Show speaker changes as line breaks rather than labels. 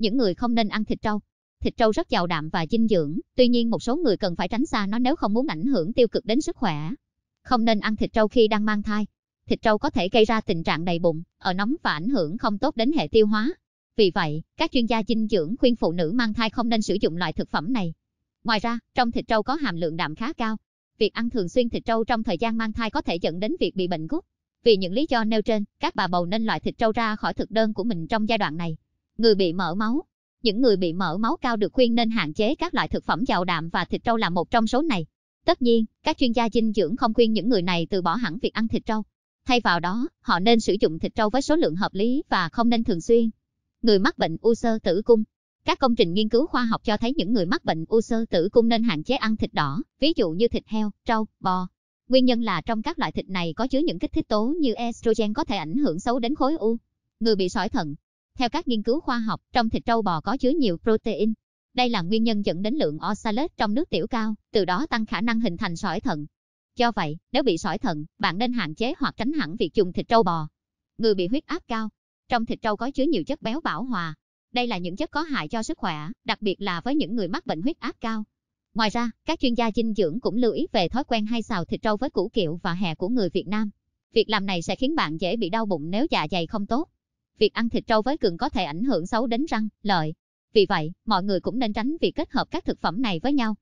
những người không nên ăn thịt trâu. Thịt trâu rất giàu đạm và dinh dưỡng, tuy nhiên một số người cần phải tránh xa nó nếu không muốn ảnh hưởng tiêu cực đến sức khỏe. Không nên ăn thịt trâu khi đang mang thai. Thịt trâu có thể gây ra tình trạng đầy bụng, ở nóng và ảnh hưởng không tốt đến hệ tiêu hóa. Vì vậy, các chuyên gia dinh dưỡng khuyên phụ nữ mang thai không nên sử dụng loại thực phẩm này. Ngoài ra, trong thịt trâu có hàm lượng đạm khá cao. Việc ăn thường xuyên thịt trâu trong thời gian mang thai có thể dẫn đến việc bị bệnh gút. Vì những lý do nêu trên, các bà bầu nên loại thịt trâu ra khỏi thực đơn của mình trong giai đoạn này người bị mỡ máu. Những người bị mỡ máu cao được khuyên nên hạn chế các loại thực phẩm giàu đạm và thịt trâu là một trong số này. Tất nhiên, các chuyên gia dinh dưỡng không khuyên những người này từ bỏ hẳn việc ăn thịt trâu. Thay vào đó, họ nên sử dụng thịt trâu với số lượng hợp lý và không nên thường xuyên. Người mắc bệnh u sơ tử cung Các công trình nghiên cứu khoa học cho thấy những người mắc bệnh u sơ tử cung nên hạn chế ăn thịt đỏ, ví dụ như thịt heo, trâu, bò. Nguyên nhân là trong các loại thịt này có chứa những kích thích tố như estrogen có thể ảnh hưởng xấu đến khối u. Người bị sỏi thận theo các nghiên cứu khoa học, trong thịt trâu bò có chứa nhiều protein. Đây là nguyên nhân dẫn đến lượng oxalate trong nước tiểu cao, từ đó tăng khả năng hình thành sỏi thận. Do vậy, nếu bị sỏi thận, bạn nên hạn chế hoặc tránh hẳn việc dùng thịt trâu bò. Người bị huyết áp cao, trong thịt trâu có chứa nhiều chất béo bão hòa. Đây là những chất có hại cho sức khỏe, đặc biệt là với những người mắc bệnh huyết áp cao. Ngoài ra, các chuyên gia dinh dưỡng cũng lưu ý về thói quen hay xào thịt trâu với củ kiệu và hè của người Việt Nam. Việc làm này sẽ khiến bạn dễ bị đau bụng nếu dạ dày không tốt. Việc ăn thịt trâu với gừng có thể ảnh hưởng xấu đến răng, lợi. Vì vậy, mọi người cũng nên tránh việc kết hợp các thực phẩm này với nhau,